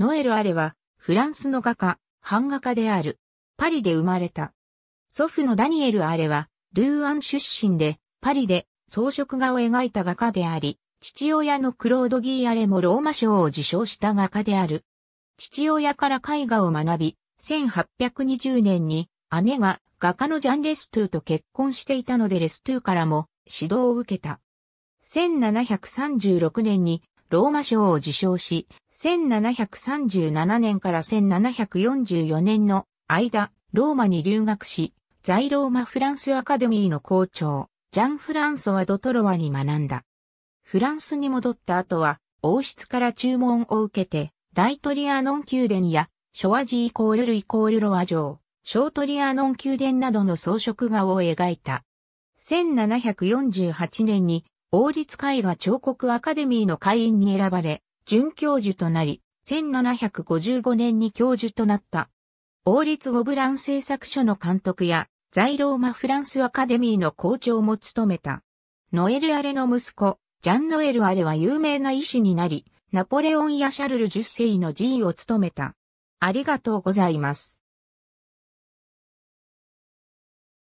ノエル・アレは、フランスの画家、版画家である。パリで生まれた。祖父のダニエル・アレは、ルーアン出身で、パリで装飾画を描いた画家であり、父親のクロード・ギー・アレもローマ賞を受賞した画家である。父親から絵画を学び、1820年に姉が画家のジャン・レストゥーと結婚していたのでレストゥーからも指導を受けた。1736年にローマ賞を受賞し、1737年から1744年の間、ローマに留学し、在ローマフランスアカデミーの校長、ジャン・フランソワ・ドトロワに学んだ。フランスに戻った後は、王室から注文を受けて、大トリアノン宮殿や、ショワジーイコールルイコールロア城、ショートリアノン宮殿などの装飾画を描いた。1748年に、王立絵画彫刻アカデミーの会員に選ばれ、准教授となり、1755年に教授となった。王立ゴブラン製作所の監督や、在ローマフランスアカデミーの校長も務めた。ノエル・アレの息子、ジャン・ノエル・アレは有名な医師になり、ナポレオンやシャルル10世の G を務めた。ありがとうございます。